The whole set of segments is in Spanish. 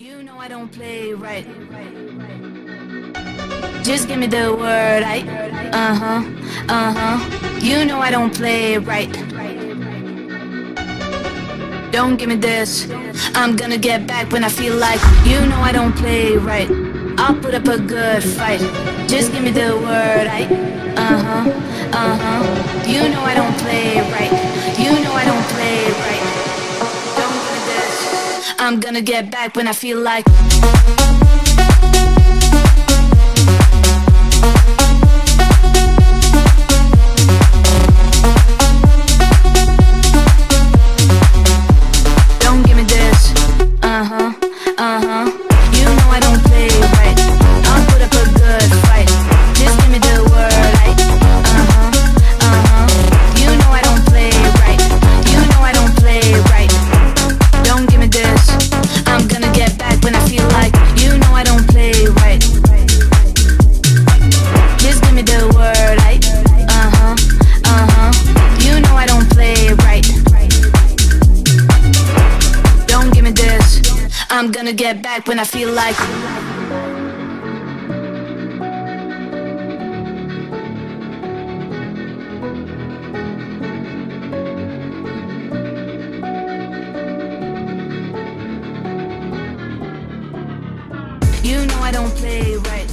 You know I don't play right. Just give me the word, I. Uh huh, uh huh. You know I don't play right. Don't give me this. I'm gonna get back when I feel like. You know I don't play right. I'll put up a good fight. Just give me the word, I. Uh huh, uh huh. You know I don't play right. You know I don't play right. I'm gonna get back when I feel like I'm gonna get back when I feel like. You know I don't play right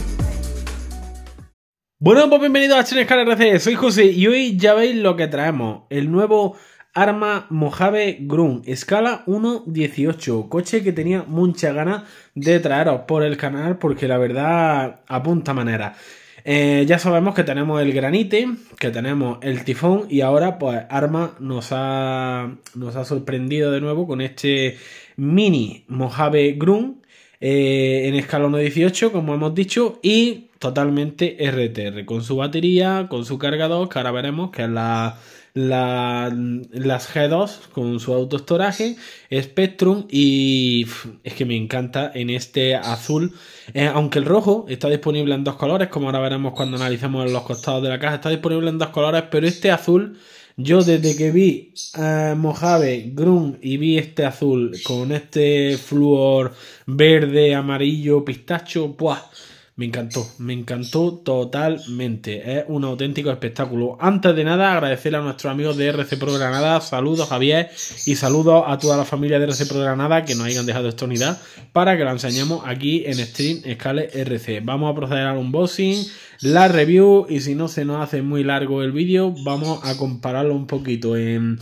Bueno, pues bienvenidos a Cine RC, soy José y hoy ya veis lo que traemos, el nuevo Arma Mojave Grun, escala 1.18, coche que tenía mucha ganas de traeros por el canal porque la verdad apunta manera. Eh, ya sabemos que tenemos el granite, que tenemos el tifón y ahora pues Arma nos ha, nos ha sorprendido de nuevo con este mini Mojave Grun eh, en escala 1.18 como hemos dicho y totalmente RTR con su batería, con su cargador que ahora veremos que es la las G2 con su autoestoraje, Spectrum y es que me encanta en este azul, eh, aunque el rojo está disponible en dos colores, como ahora veremos cuando analicemos los costados de la caja, está disponible en dos colores, pero este azul... Yo desde que vi eh, Mojave, Grun y vi este azul con este flúor verde, amarillo, pistacho, ¡buah! Me encantó, me encantó totalmente. Es un auténtico espectáculo. Antes de nada, agradecer a nuestros amigos de RC Pro Granada. Saludos, Javier, y saludos a toda la familia de RC Pro Granada que nos hayan dejado esta unidad para que la enseñemos aquí en Stream Scale RC. Vamos a proceder al unboxing la review y si no se nos hace muy largo el vídeo, vamos a compararlo un poquito en,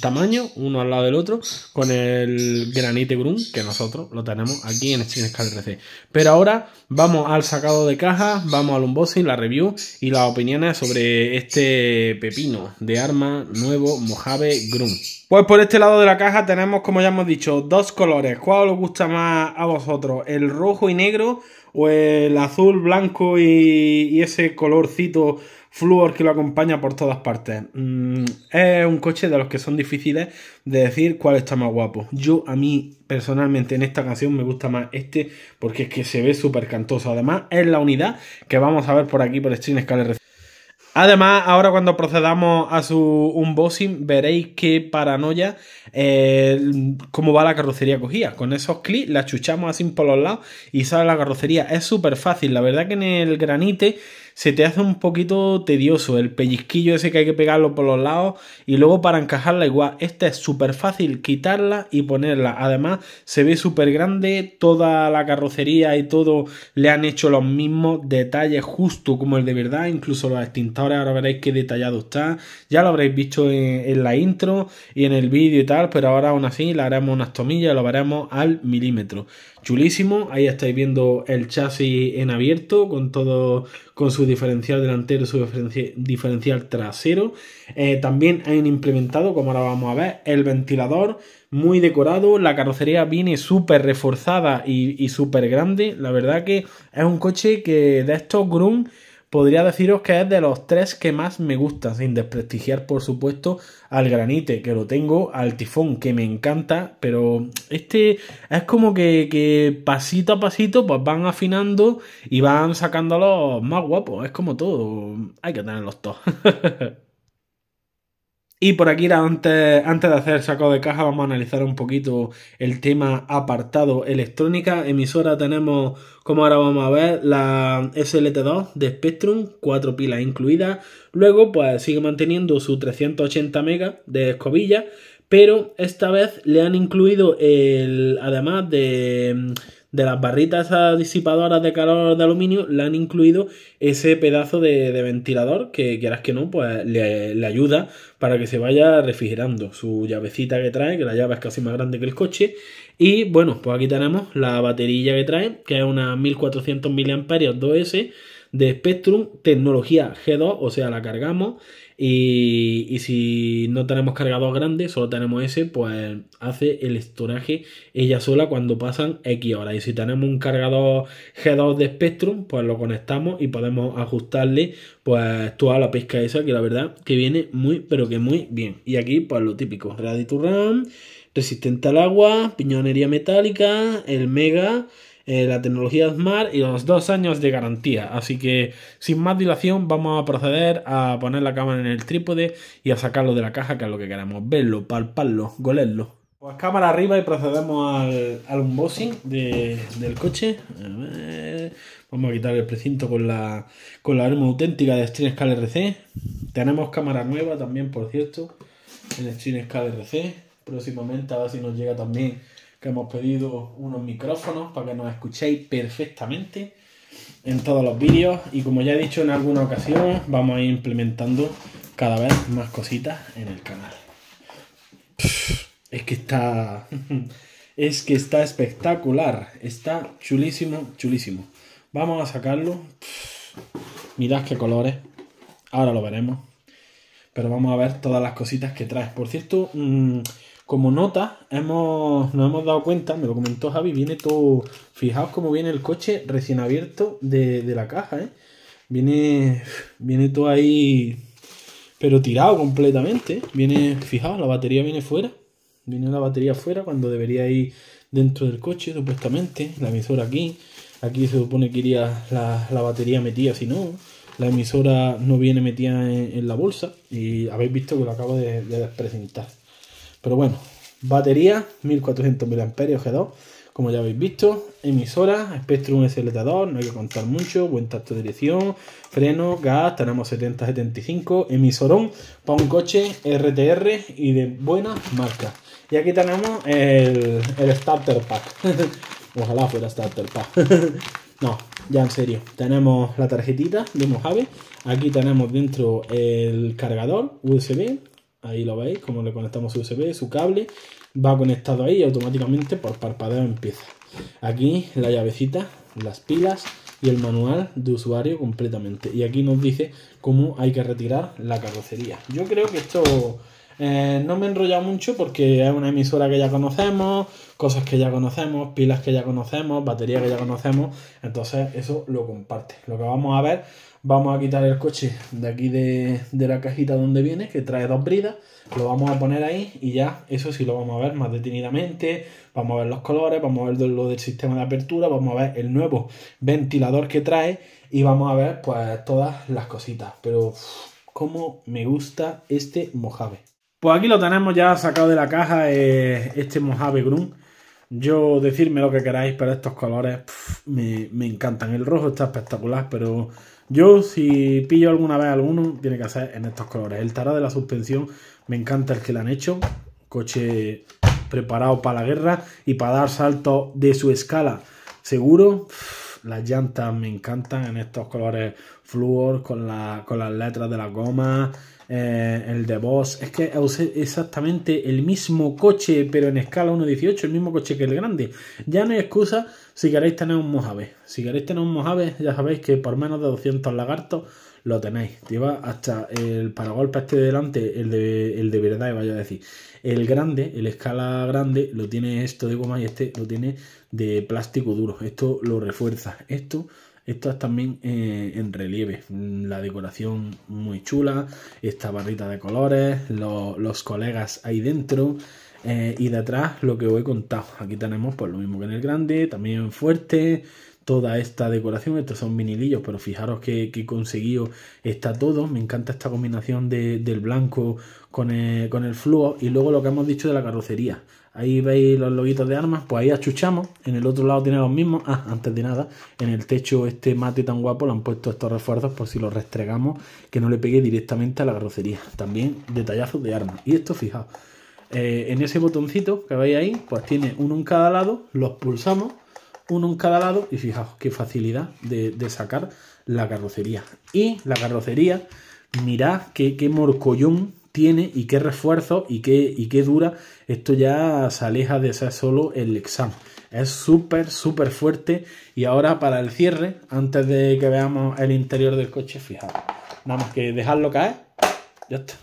tamaño, uno al lado del otro, con el Granite Grum, que nosotros lo tenemos aquí en Scar RC. Pero ahora vamos al sacado de caja, vamos al unboxing, la review y las opiniones sobre este pepino de arma nuevo Mojave Grum. Pues por este lado de la caja tenemos, como ya hemos dicho, dos colores. ¿Cuál os gusta más a vosotros? ¿El rojo y negro pues el azul, blanco y, ese colorcito flúor que lo acompaña por todas partes. Mm, es un coche de los que son difíciles de decir cuál está más guapo. Yo a mí personalmente en esta canción me gusta más este porque es que se ve súper cantoso. Además es la unidad que vamos a ver por aquí por Stream RC. Además, ahora cuando procedamos a su unboxing, veréis qué paranoia, eh, cómo va la carrocería cogida. Con esos clics la chuchamos así por los lados y sale la carrocería. Es súper fácil, la verdad que en el granite se te hace un poquito tedioso el pellizquillo ese que hay que pegarlo por los lados y luego para encajarla igual. Esta es súper fácil quitarla y ponerla. Además se ve súper grande, toda la carrocería y todo le han hecho los mismos detalles justo como el de verdad. Incluso los extintores ahora veréis qué detallado está. Ya lo habréis visto en, la intro y en el vídeo y tal, pero ahora aún así le haremos unas tomillas, lo haremos al milímetro. Chulísimo, ahí estáis viendo el chasis en abierto con todo con su diferencial delantero, y su diferencial trasero. Eh, también han implementado, como ahora vamos a ver, el ventilador muy decorado. La carrocería viene súper reforzada y, y súper grande. La verdad que es un coche que de estos Grun podría deciros que es de los tres que más me gusta, sin desprestigiar por supuesto al granite, que lo tengo, al tifón, que me encanta, pero este es como que, pasito a pasito pues van afinando y van sacándolos más guapos, es como todo, hay que tenerlos todos. Y por aquí, antes, de hacer saco de caja, vamos a analizar un poquito el tema apartado electrónica. Emisora tenemos, como ahora vamos a ver, la SLT2 de Spectrum, cuatro pilas incluidas. Luego, pues sigue manteniendo su 380 mega de escobilla, pero esta vez le han incluido el, además de de las barritas disipadoras de calor de aluminio le han incluido ese pedazo de, de ventilador que quieras que no, pues le, ayuda para que se vaya refrigerando su llavecita que trae, que la llave es casi más grande que el coche. Y bueno, pues aquí tenemos la batería que trae, que es una 1400 mAh 2S de Spectrum, tecnología G2, o sea, la cargamos. Y, si no tenemos cargador grande, solo tenemos ese, pues hace el estoraje ella sola cuando pasan X horas. Y si tenemos un cargador G2 de Spectrum, pues lo conectamos y podemos ajustarle pues toda la pesca esa, que la verdad que viene muy, pero que muy bien. Y aquí, pues lo típico, Ready to Run, resistente al agua, piñonería metálica, el Mega... Eh, la tecnología Smart y los dos años de garantía. Así que sin más dilación vamos a proceder a poner la cámara en el trípode y a sacarlo de la caja, que es lo que queremos, verlo, palparlo, golerlo. Pues cámara arriba y procedemos al, unboxing del coche. vamos a quitar el precinto con la, con la arma auténtica de Scale RC. Tenemos cámara nueva también, por cierto, en Scale RC. Próximamente, a ver si nos llega también que hemos pedido unos micrófonos para que nos escuchéis perfectamente en todos los vídeos y como ya he dicho en alguna ocasión vamos a ir implementando cada vez más cositas en el canal. Es que está... Es que está espectacular. Está chulísimo, chulísimo. Vamos a sacarlo. Mirad qué colores. Ahora lo veremos. Pero vamos a ver todas las cositas que traes. Por cierto, mm, como nota, hemos, nos hemos dado cuenta, me lo comentó Javi, viene todo. Fijaos cómo viene el coche recién abierto de, la caja, ¿eh? Viene, viene todo ahí, pero tirado completamente. ¿eh? Viene, fijaos, la batería viene fuera. Viene la batería fuera cuando debería ir dentro del coche, supuestamente. La emisora aquí. Aquí se supone que iría la, batería metida, si no la emisora no viene metida en, la bolsa y habéis visto que lo acabo de, de presentar. Pero bueno, batería 1400 mAh G2, como ya habéis visto, emisora, espectro un 2 no hay que contar mucho, buen tacto de dirección, freno, gas, tenemos 70-75, emisorón para un coche RTR y de buena marca. Y aquí tenemos el, el starter pack. Ojalá fuera starter pack. no, ya en serio. Tenemos la tarjetita de Mojave. Aquí tenemos dentro el cargador USB Ahí lo veis, como le conectamos su USB, su cable, va conectado ahí y automáticamente por parpadeo empieza. Aquí la llavecita, las pilas y el manual de usuario completamente. Y aquí nos dice cómo hay que retirar la carrocería. Yo creo que esto eh, no me he enrollado mucho porque es una emisora que ya conocemos, cosas que ya conocemos, pilas que ya conocemos, batería que ya conocemos. Entonces eso lo comparte. Lo que vamos a ver, vamos a quitar el coche de aquí de, la cajita donde viene, que trae dos bridas. Lo vamos a poner ahí y ya eso sí lo vamos a ver más detenidamente. Vamos a ver los colores, vamos a ver lo del sistema de apertura, vamos a ver el nuevo ventilador que trae y vamos a ver pues todas las cositas. Pero... ¿Cómo me gusta este Mojave? Pues aquí lo tenemos ya sacado de la caja eh, este Mojave Grun. Yo decirme lo que queráis, pero estos colores me, encantan. El rojo está espectacular, pero yo si pillo alguna vez alguno, tiene que ser en estos colores. El tará de la suspensión, me encanta el que le han hecho. Coche preparado para la guerra y para dar salto de su escala. Seguro, las llantas me encantan en estos colores fluor, con, con las letras de la goma eh, el de Boss. Es que usé exactamente el mismo coche, pero en escala 1.18, el mismo coche que el grande. Ya no hay excusa si queréis tener un Mojave. Si queréis tener un Mojave, ya sabéis que por menos de 200 lagartos lo tenéis. Lleva hasta el paragolpe este de delante, el de, el de verdad, vaya a decir. El grande, el escala grande, lo tiene esto de goma y este lo tiene de plástico duro. Esto lo refuerza. Esto estas también eh, en relieve. La decoración muy chula. Esta barrita de colores. los colegas ahí dentro. Eh, y de atrás lo que os he contado. Aquí tenemos pues lo mismo que en el grande. También fuerte. Toda esta decoración. Estos son vinilillos. Pero fijaros que, he conseguido. Está todo. Me encanta esta combinación del blanco con el, con Y luego lo que hemos dicho de la carrocería Ahí veis los loguitos de armas, pues ahí achuchamos. En el otro lado tiene los mismos. Ah, antes de nada, en el techo este mate tan guapo le han puesto estos refuerzos por si lo restregamos, que no le pegue directamente a la carrocería. También detallazos de armas. Y esto, fijaos, eh, en ese botoncito que veis ahí, pues tiene uno en cada lado, los pulsamos, uno en cada lado y fijaos qué facilidad de, sacar la carrocería. Y la carrocería, mirad qué, qué morcollón tiene y qué refuerzo y qué, y qué dura, esto ya se aleja de ser solo el examen. Es súper, súper fuerte. Y ahora para el cierre, antes de que veamos el interior del coche, fijado Nada más que dejarlo caer. Ya está.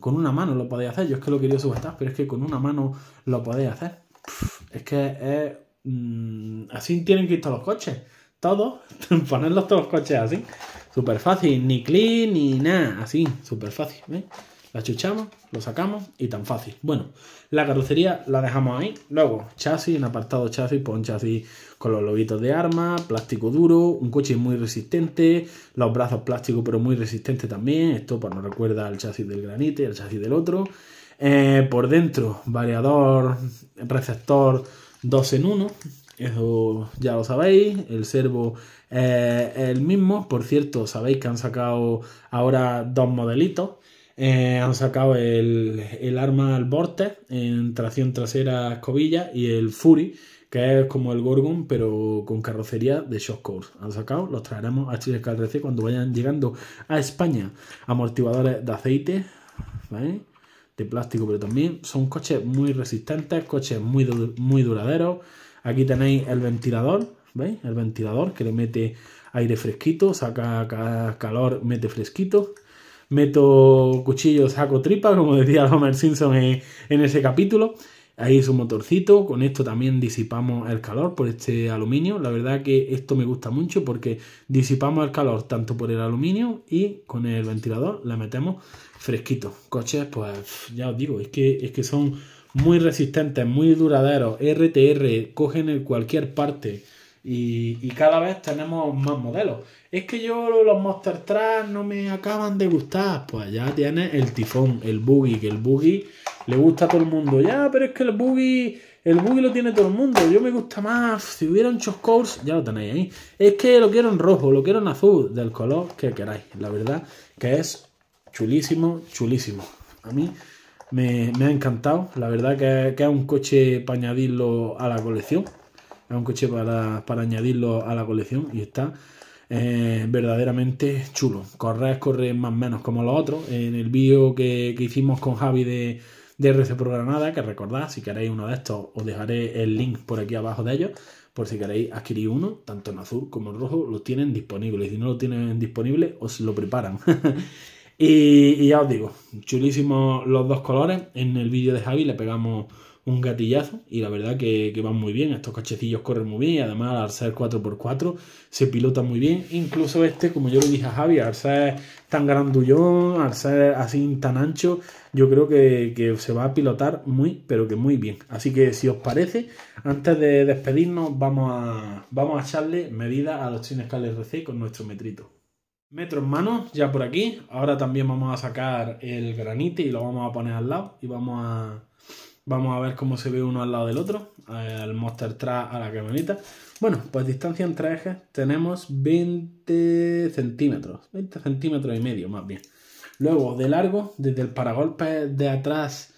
Con una mano lo podéis hacer. Yo es que lo quería sujetar, pero es que con una mano lo podéis hacer. Es que es... Mm, así tienen que ir todos los coches todos, ponerlos todos coches así. Súper fácil, ni clean ni nada, así, súper fácil. La chuchamos, lo sacamos y tan fácil. Bueno, la carrocería la dejamos ahí. Luego, chasis, en apartado chasis, pon chasis con los lobitos de arma, plástico duro, un coche muy resistente, los brazos plásticos pero muy resistente también. Esto pues, nos recuerda al chasis del granite, al chasis del otro. Eh, por dentro, variador, receptor 2 en 1 eso ya lo sabéis, el servo es el mismo. Por cierto, sabéis que han sacado ahora dos modelitos. Eh, han sacado el, el arma al borte en tracción trasera escobilla y el Fury, que es como el Gorgon, pero con carrocería de Shock Course. Han sacado, los traeremos a Chile KRC cuando vayan llegando a España. Amortiguadores de aceite, de plástico, pero también son coches muy resistentes, coches muy, muy duraderos. Aquí tenéis el ventilador, ¿veis? El ventilador que le mete aire fresquito, saca calor, mete fresquito. Meto cuchillo, saco tripa, como decía Homer Simpson en, ese capítulo. Ahí es un motorcito, con esto también disipamos el calor por este aluminio. La verdad que esto me gusta mucho porque disipamos el calor tanto por el aluminio y con el ventilador le metemos fresquito. Coches, pues ya os digo, es que, es que son muy resistentes, muy duraderos, RTR, cogen en cualquier parte y, cada vez tenemos más modelos. Es que yo los Monster Truck no me acaban de gustar, pues ya tiene el tifón, el buggy, que el buggy le gusta a todo el mundo. Ya, pero es que el buggy, el buggy lo tiene todo el mundo, yo me gusta más, si hubiera un Choscours, ya lo tenéis ahí. Es que lo quiero en rojo, lo quiero en azul, del color que queráis, la verdad que es chulísimo, chulísimo. A mí me, ha encantado. La verdad que, es un coche para añadirlo a la colección. Es un coche para, añadirlo a la colección y está eh, verdaderamente chulo. corre corre más o menos como los otros. En el vídeo que, hicimos con Javi de, de RC programada que recordad, si queréis uno de estos, os dejaré el link por aquí abajo de ellos por si queréis adquirir uno, tanto en azul como en rojo, lo tienen disponible. Si no lo tienen disponible, os lo preparan. Y, ya os digo, chulísimos los dos colores. En el vídeo de Javi le pegamos un gatillazo y la verdad que, van muy bien. Estos cachecillos corren muy bien y además al ser 4x4 se pilota muy bien. Incluso este, como yo le dije a Javi, al ser tan grandullón, al ser así tan ancho, yo creo que, se va a pilotar muy, pero que muy bien. Así que si os parece, antes de despedirnos, vamos a, vamos a echarle medida a los chinescales RC con nuestro metrito. Metro en mano, ya por aquí. Ahora también vamos a sacar el granite y lo vamos a poner al lado. Y vamos a, vamos a ver cómo se ve uno al lado del otro. el Monster Truck a la camioneta. Bueno, pues distancia entre ejes tenemos 20 centímetros. 20 centímetros y medio más bien. Luego, de largo, desde el paragolpe de atrás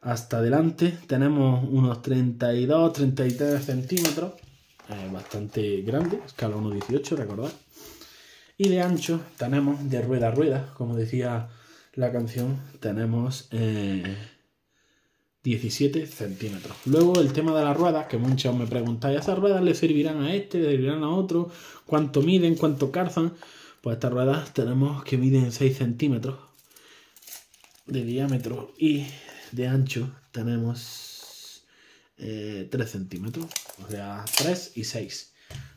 hasta adelante, tenemos unos 32, 33 centímetros. bastante grande, escala 1.18, recordad. Y de ancho tenemos de rueda a rueda, como decía la canción, tenemos 17 eh, centímetros. Luego el tema de las ruedas, que muchos me preguntáis, estas ruedas le servirán a este, le servirán a otro? ¿Cuánto miden? ¿Cuánto calzan? Pues estas ruedas tenemos que miden 6 centímetros de diámetro y de ancho tenemos 3 eh, centímetros, o sea, 3 y 6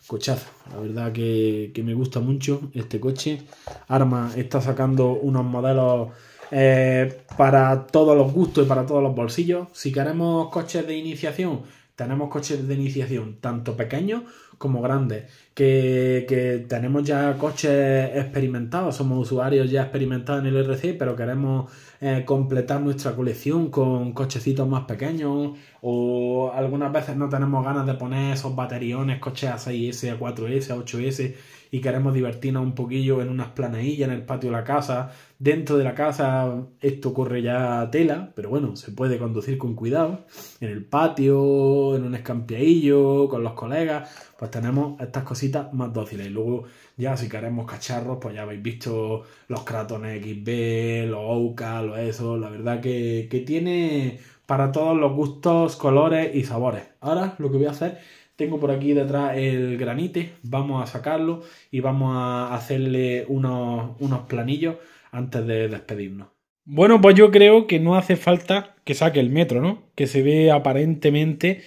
cochazo. La verdad que, que, me gusta mucho este coche. Arma está sacando unos modelos eh, para todos los gustos y para todos los bolsillos. Si queremos coches de iniciación, tenemos coches de iniciación tanto pequeños como grandes, que, tenemos ya coches experimentados, somos usuarios ya experimentados en el RC, pero queremos eh, completar nuestra colección con cochecitos más pequeños o algunas veces no tenemos ganas de poner esos bateriones, coches A6S, A4S, A8S y queremos divertirnos un poquillo en unas planeillas en el patio de la casa. Dentro de la casa esto ocurre ya tela, pero bueno, se puede conducir con cuidado. En el patio, en un escampiadillo, con los colegas pues tenemos estas cositas más dóciles. Y luego ya si queremos cacharros, pues ya habéis visto los Kratones XB, los Ouka, los eso. La verdad que, que tiene para todos los gustos, colores y sabores. Ahora lo que voy a hacer tengo por aquí detrás el granite, vamos a sacarlo y vamos a hacerle unos, unos, planillos antes de despedirnos. Bueno, pues yo creo que no hace falta que saque el metro, ¿no? Que se ve aparentemente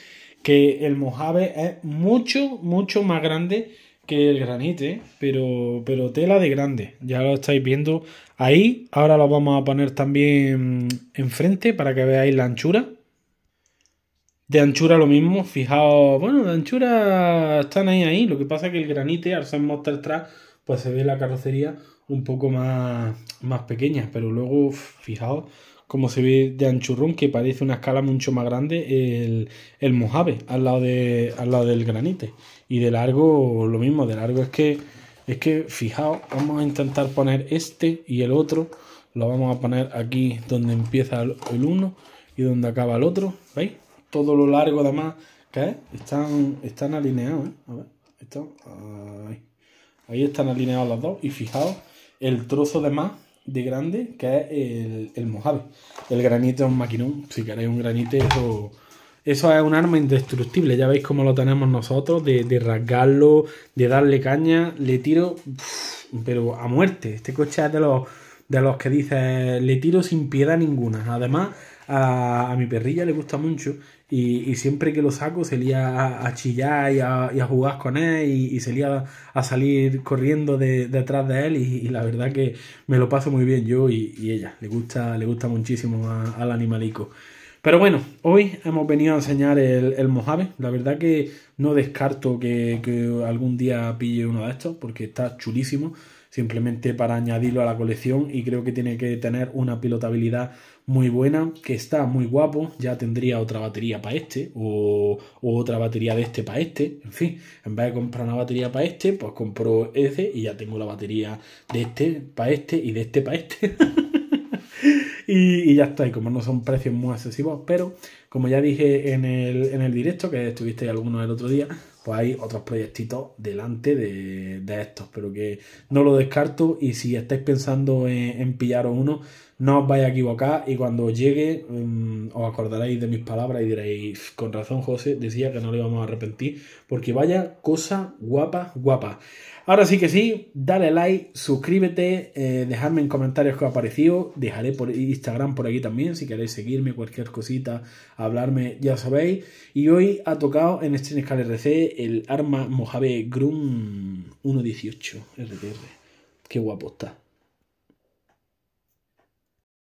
que el Mojave es mucho, mucho más grande que el granite, ¿eh? pero, pero tela de grande. Ya lo estáis viendo ahí. Ahora lo vamos a poner también enfrente para que veáis la anchura. De anchura lo mismo, fijaos, bueno, de anchura están ahí, ahí. Lo que pasa es que el granite, al ser Monster Track, pues se ve la carrocería un poco más, más pequeña. Pero luego, fijaos como se ve de Anchurrón, que parece una escala mucho más grande, el, Mojave, al lado, al lado del granite. Y de largo, lo mismo, de largo es que, es que, fijaos, vamos a intentar poner este y el otro, lo vamos a poner aquí donde empieza el uno y donde acaba el otro, ¿veis? Todo lo largo además que es, están, están alineados, ¿eh? A ver, ahí. ahí están alineados los dos y fijaos el trozo de más de grande que es el, el Mojave. El granito es un maquinón. Si queréis un granito, eso, es un arma indestructible. Ya veis cómo lo tenemos nosotros, de, de rasgarlo, de darle caña, le tiro, pero a muerte. Este coche es de los, de los que dice, le tiro sin piedad ninguna. Además, a, mi perrilla le gusta mucho y, siempre que lo saco se lía a, chillar y a, jugar con él y, y se lía a, salir corriendo detrás de él y, la verdad que me lo paso muy bien yo y, ella, le gusta, le gusta muchísimo al animalico. Pero bueno, hoy hemos venido a enseñar el, el Mojave. La verdad que no descarto que, que, algún día pille uno de estos porque está chulísimo. Simplemente para añadirlo a la colección y creo que tiene que tener una pilotabilidad muy buena, que está muy guapo, ya tendría otra batería para este, o, otra batería de este para este, en fin, en vez de comprar una batería para este, pues compro ese y ya tengo la batería de este para este y de este para este. y, ya está, y como no son precios muy excesivos, pero como ya dije en el, directo, que estuviste algunos el otro día, pues hay otros proyectitos delante de, estos, pero que no lo descarto y si estáis pensando en, en pillaros uno, no os vais a equivocar y cuando llegue mm, os acordaréis de mis palabras y diréis, con razón José decía que no le íbamos a arrepentir, porque vaya cosa guapa, guapa. Ahora sí que sí, dale like, suscríbete, eh, dejadme en comentarios qué os ha parecido, dejaré por Instagram por aquí también si queréis seguirme, cualquier cosita, hablarme, ya sabéis. Y hoy ha tocado en scale RC el arma Mojave Grum 1.18 RTR. Qué guapo está.